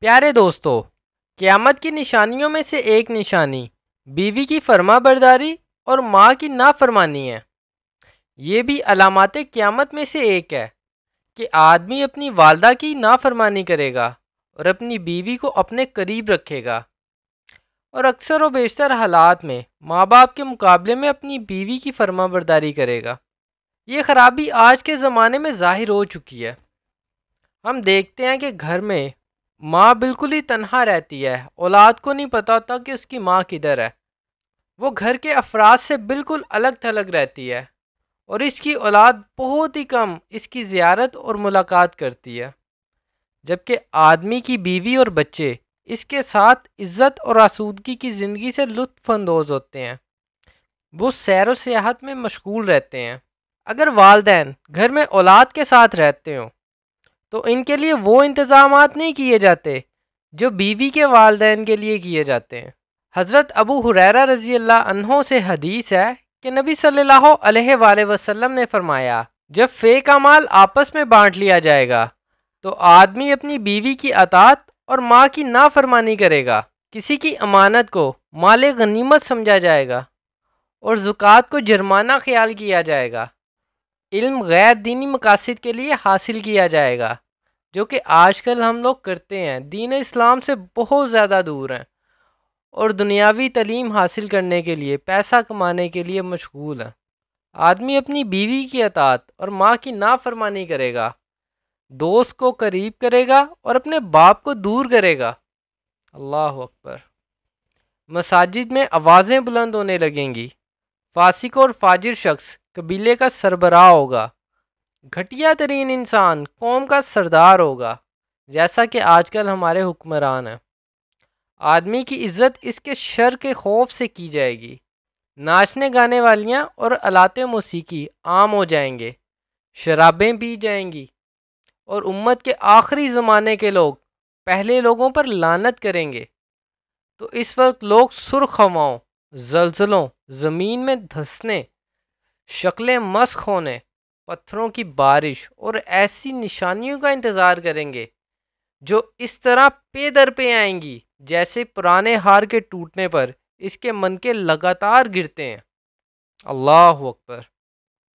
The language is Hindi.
प्यारे दोस्तों क़्यामत की निशानियों में से एक निशानी बीवी की फरमाबरदारी बरदारी और माँ की नाफरमानी है ये भी अलामत क़्यामत में से एक है कि आदमी अपनी वालदा की नाफरमानी करेगा और अपनी बीवी को अपने करीब रखेगा और अक्सर व बेशतर हालात में माँ बाप के मुकाबले में अपनी बीवी की फरमाबरदारी बरदारी करेगा ये खराबी आज के ज़माने में ज़ाहिर हो चुकी है हम देखते हैं कि घर में माँ बिल्कुल ही तनहा रहती है औलाद को नहीं पता होता कि उसकी माँ किधर है वो घर के अफराद से बिल्कुल अलग थलग रहती है और इसकी औलाद बहुत ही कम इसकी ज़्यारत और मुलाकात करती है जबकि आदमी की बीवी और बच्चे इसके साथ इज़्ज़त और आसूदगी की ज़िंदगी से लुफानंदोज़ होते हैं वो सैर व सियाहत में मशगूल रहते हैं अगर वालदेन घर में औलाद के साथ रहते हों तो इनके लिए वो इंतज़ाम नहीं किए जाते जो बीवी के वालदे के लिए किए जाते हैं हज़रत अबू हुरैरा रज़ी अल्लाह अनहों से हदीस है कि नबी सल्लल्लाहु अलैहि वसल्लम ने फरमाया जब फेक अमाल आपस में बांट लिया जाएगा तो आदमी अपनी बीवी की अतात और माँ की नाफरमानी करेगा किसी की अमानत को माल गनीमत समझा जाएगा और ज़ुकात को जुर्माना ख्याल किया जाएगा इल्म गैर दीनी मकासद के लिए हासिल किया जाएगा जो कि आजकल हम लोग करते हैं दीन इस्लाम से बहुत ज़्यादा दूर हैं और दुनियावी तलीम हासिल करने के लिए पैसा कमाने के लिए मशगूल हैं आदमी अपनी बीवी की अतात और माँ की नाफरमानी करेगा दोस्त को करीब करेगा और अपने बाप को दूर करेगा अल्लाह अकबर मसाजिद में आवाज़ें बुलंद होने लगेंगी फासिक और फाजिर शख्स कबीले का सरबराह होगा घटिया तरीन इंसान कौम का सरदार होगा जैसा कि आजकल हमारे हुक्मरान हैं आदमी की इज्जत इसके शर के खौफ से की जाएगी नाचने गाने वालियाँ और अलाते मौसीकी आम हो जाएंगे शराबें पी जाएंगी और उम्मत के आखिरी ज़माने के लोग पहले लोगों पर लानत करेंगे तो इस वक्त लोग सुरख हवाओं जलजलों ज़मीन में धंसने शक्लें मस्क होने पत्थरों की बारिश और ऐसी निशानियों का इंतज़ार करेंगे जो इस तरह पे दर पे आएंगी जैसे पुराने हार के टूटने पर इसके मन के लगातार गिरते हैं अल्लाह अकबर